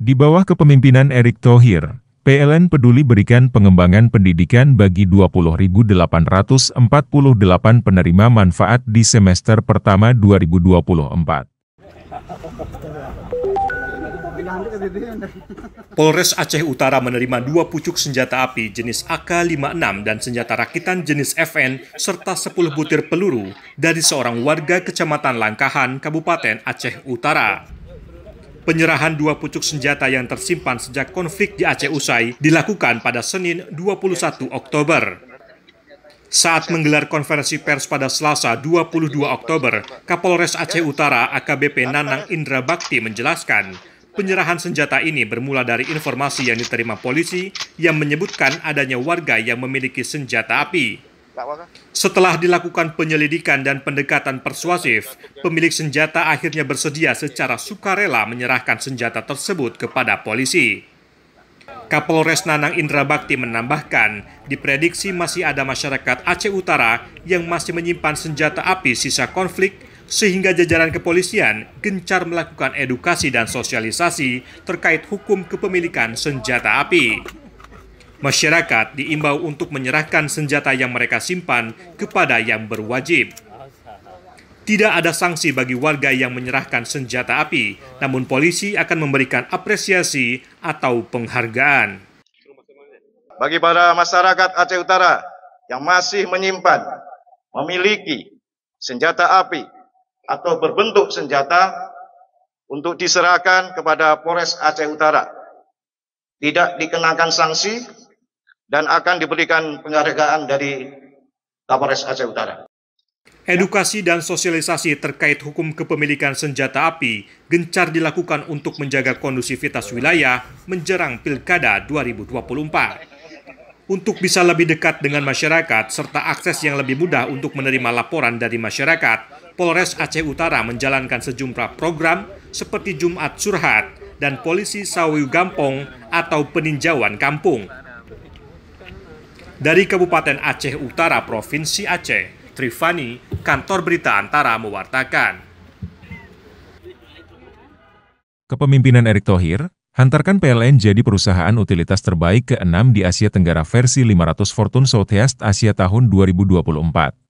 Di bawah kepemimpinan Erick Thohir, PLN Peduli berikan pengembangan pendidikan bagi 20.848 penerima manfaat di semester pertama 2024. Polres Aceh Utara menerima dua pucuk senjata api jenis AK-56 dan senjata rakitan jenis FN serta 10 butir peluru dari seorang warga Kecamatan Langkahan, Kabupaten Aceh Utara. Penyerahan dua pucuk senjata yang tersimpan sejak konflik di Aceh usai dilakukan pada Senin 21 Oktober. Saat menggelar konferensi pers pada Selasa 22 Oktober, Kapolres Aceh Utara AKBP Nanang Indra Bakti menjelaskan, penyerahan senjata ini bermula dari informasi yang diterima polisi yang menyebutkan adanya warga yang memiliki senjata api. Setelah dilakukan penyelidikan dan pendekatan persuasif, pemilik senjata akhirnya bersedia secara sukarela menyerahkan senjata tersebut kepada polisi. Kapolres Nanang Indra Bakti menambahkan, diprediksi masih ada masyarakat Aceh Utara yang masih menyimpan senjata api sisa konflik sehingga jajaran kepolisian gencar melakukan edukasi dan sosialisasi terkait hukum kepemilikan senjata api. Masyarakat diimbau untuk menyerahkan senjata yang mereka simpan kepada yang berwajib. Tidak ada sanksi bagi warga yang menyerahkan senjata api, namun polisi akan memberikan apresiasi atau penghargaan. Bagi para masyarakat Aceh Utara yang masih menyimpan, memiliki senjata api atau berbentuk senjata untuk diserahkan kepada Polres Aceh Utara. Tidak dikenakan sanksi dan akan diberikan penghargaan dari Kapolres Aceh Utara. Edukasi dan sosialisasi terkait hukum kepemilikan senjata api gencar dilakukan untuk menjaga kondusivitas wilayah menjerang Pilkada 2024 untuk bisa lebih dekat dengan masyarakat serta akses yang lebih mudah untuk menerima laporan dari masyarakat, Polres Aceh Utara menjalankan sejumlah program seperti Jumat Surhat dan Polisi Sawi Gampong atau Peninjauan Kampung. Dari Kabupaten Aceh Utara, Provinsi Aceh, Trifani, kantor berita Antara mewartakan. Kepemimpinan Erick Thohir, hantarkan PLN jadi perusahaan utilitas terbaik ke-6 di Asia Tenggara versi 500 Fortune Southeast Asia tahun 2024.